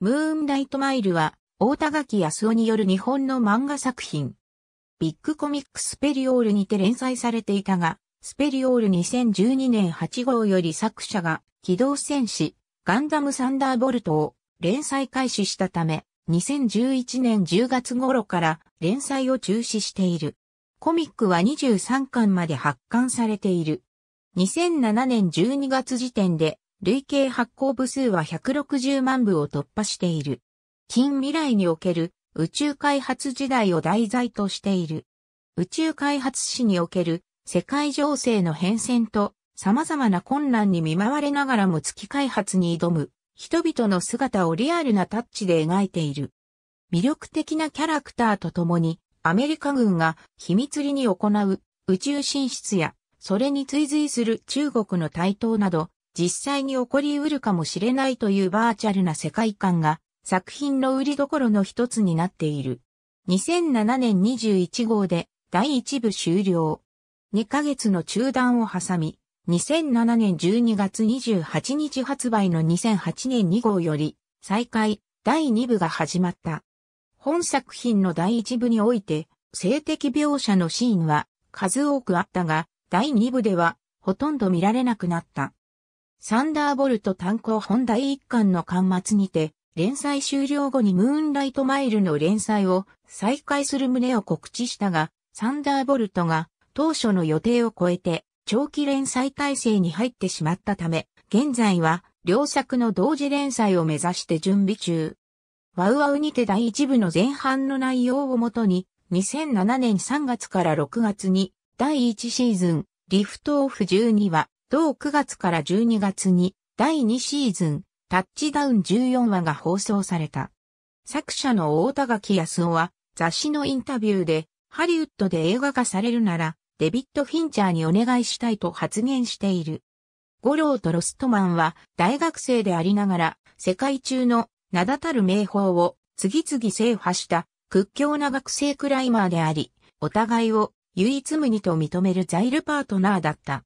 ムーンライトマイルは、大田垣康夫による日本の漫画作品。ビッグコミックスペリオールにて連載されていたが、スペリオール2012年8号より作者が、機動戦士、ガンダムサンダーボルトを連載開始したため、2011年10月頃から連載を中止している。コミックは23巻まで発刊されている。2007年12月時点で累計発行部数は160万部を突破している。近未来における宇宙開発時代を題材としている。宇宙開発史における世界情勢の変遷と様々な困難に見舞われながらも月開発に挑む人々の姿をリアルなタッチで描いている。魅力的なキャラクターと共にアメリカ軍が秘密裏に行う宇宙進出やそれに追随する中国の台頭など実際に起こり得るかもしれないというバーチャルな世界観が作品の売りどころの一つになっている。2007年21号で第1部終了。2ヶ月の中断を挟み、2007年12月28日発売の2008年2号より再開第2部が始まった。本作品の第1部において性的描写のシーンは数多くあったが、第2部ではほとんど見られなくなった。サンダーボルト単行本第1巻の巻末にて、連載終了後にムーンライトマイルの連載を再開する旨を告知したが、サンダーボルトが当初の予定を超えて長期連載体制に入ってしまったため、現在は両作の同時連載を目指して準備中。ワウワウにて第1部の前半の内容をもとに、2007年3月から6月に第1シーズン、リフトオフ12話、同9月から12月に第2シーズンタッチダウン14話が放送された。作者の大田垣康夫は雑誌のインタビューでハリウッドで映画化されるならデビッド・フィンチャーにお願いしたいと発言している。ゴローとロストマンは大学生でありながら世界中の名だたる名宝を次々制覇した屈強な学生クライマーであり、お互いを唯一無二と認めるザイルパートナーだった。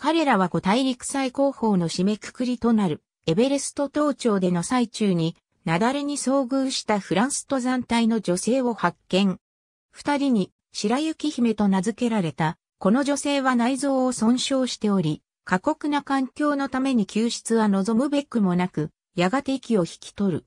彼らは五大陸最高峰の締めくくりとなる、エベレスト登頂での最中に、雪崩に遭遇したフランス登山隊の女性を発見。二人に、白雪姫と名付けられた、この女性は内臓を損傷しており、過酷な環境のために救出は望むべくもなく、やがて息を引き取る。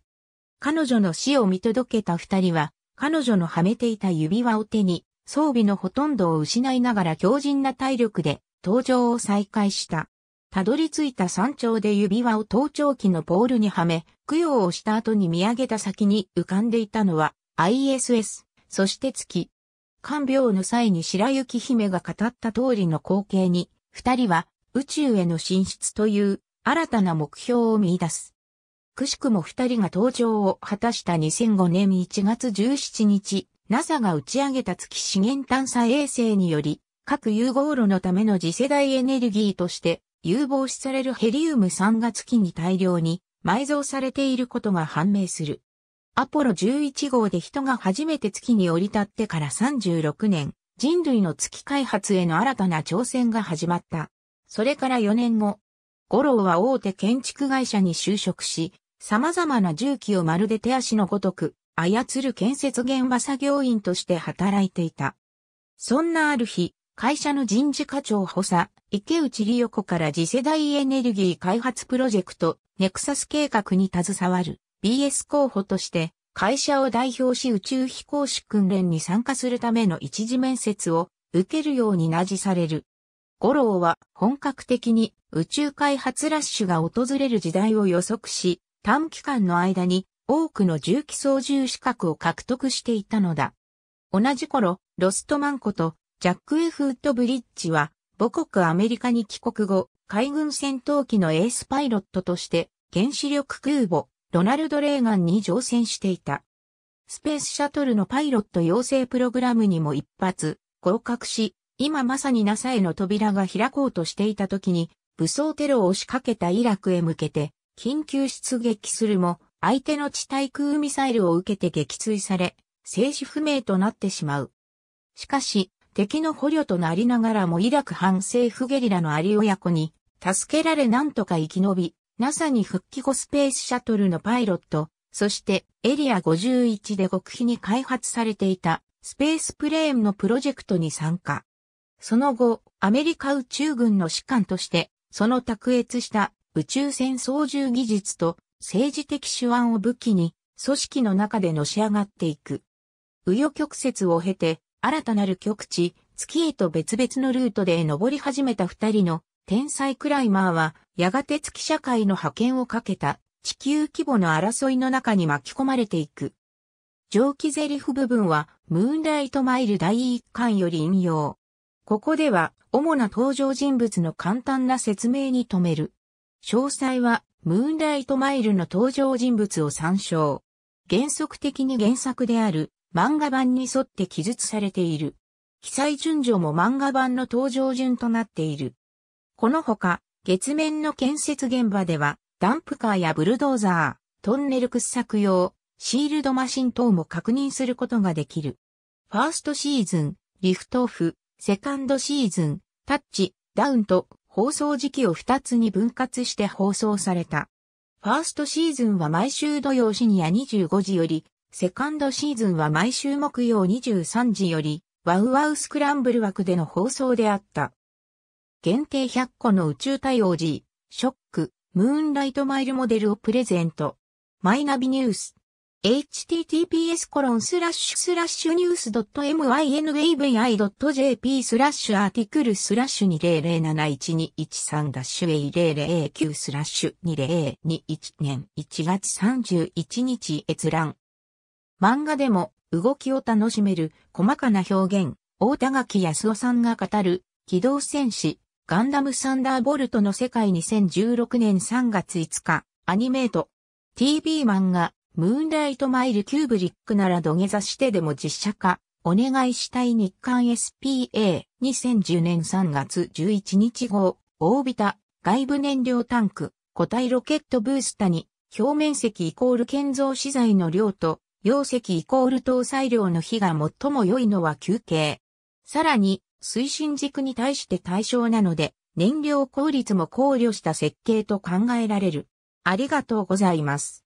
彼女の死を見届けた二人は、彼女のはめていた指輪を手に、装備のほとんどを失いながら強靭な体力で登場を再開した。たどり着いた山頂で指輪を盗聴器のポールにはめ、供養をした後に見上げた先に浮かんでいたのは ISS、そして月。看病の際に白雪姫が語った通りの光景に、二人は宇宙への進出という新たな目標を見出す。くしくも二人が登場を果たした2005年1月17日、NASA が打ち上げた月資源探査衛星により、各融合炉のための次世代エネルギーとして有望視されるヘリウム酸が月に大量に埋蔵されていることが判明する。アポロ11号で人が初めて月に降り立ってから36年、人類の月開発への新たな挑戦が始まった。それから4年後、五郎は大手建築会社に就職し、様々な重機をまるで手足のごとく、操る建設現場作業員として働いていた。そんなある日、会社の人事課長補佐、池内里代子から次世代エネルギー開発プロジェクト、ネクサス計画に携わる BS 候補として、会社を代表し宇宙飛行士訓練に参加するための一次面接を受けるようになじされる。五郎は本格的に宇宙開発ラッシュが訪れる時代を予測し、短期間の間に多くの重機操縦資格を獲得していたのだ。同じ頃、ロストマンコとジャック・エフッド・ブリッジは、母国アメリカに帰国後、海軍戦闘機のエースパイロットとして、原子力空母、ロナルド・レーガンに乗船していた。スペースシャトルのパイロット養成プログラムにも一発、合格し、今まさに NASA への扉が開こうとしていた時に、武装テロを仕掛けたイラクへ向けて、緊急出撃するも、相手の地対空ミサイルを受けて撃墜され、政治不明となってしまう。しかし、敵の捕虜となりながらもイラク反政府ゲリラのアリ親子に、助けられなんとか生き延び、NASA に復帰後スペースシャトルのパイロット、そしてエリア51で極秘に開発されていたスペースプレーンのプロジェクトに参加。その後、アメリカ宇宙軍の士官として、その卓越した宇宙船操縦技術と政治的手腕を武器に、組織の中でのし上がっていく。右与曲折を経て、新たなる極地、月へと別々のルートで登り始めた二人の天才クライマーは、やがて月社会の覇権をかけた地球規模の争いの中に巻き込まれていく。蒸気台詞部分は、ムーンライトマイル第1巻より引用。ここでは、主な登場人物の簡単な説明に留める。詳細は、ムーンライトマイルの登場人物を参照。原則的に原作である、漫画版に沿って記述されている。記載順序も漫画版の登場順となっている。このほか、月面の建設現場では、ダンプカーやブルドーザー、トンネル掘削用、シールドマシン等も確認することができる。ファーストシーズン、リフトオフ、セカンドシーズン、タッチ、ダウンと放送時期を2つに分割して放送された。ファーストシーズンは毎週土曜深夜25時よりセカンドシーズンは毎週木曜23時より、ワウワウスクランブル枠での放送であった。限定100個の宇宙対応時、ショック、ムーンライトマイルモデルをプレゼント。マイナビニュース。https コロンスラッシュスラッシュニュース .mynavi.jp スラッシュアーティクルスラッシュ20071213ダッシュ a 0 0 9スラッシュ2021年1月31日閲覧。漫画でも動きを楽しめる細かな表現、大田垣康夫さんが語る機動戦士ガンダムサンダーボルトの世界2016年3月5日アニメート TV 漫画ムーンライトマイルキューブリックなら土下座してでも実写化お願いしたい日刊 SPA2010 年3月11日号オービタ外部燃料タンク固体ロケットブースタに表面積イコール建造資材の量と容積イコール搭載量の比が最も良いのは休憩。さらに、推進軸に対して対象なので、燃料効率も考慮した設計と考えられる。ありがとうございます。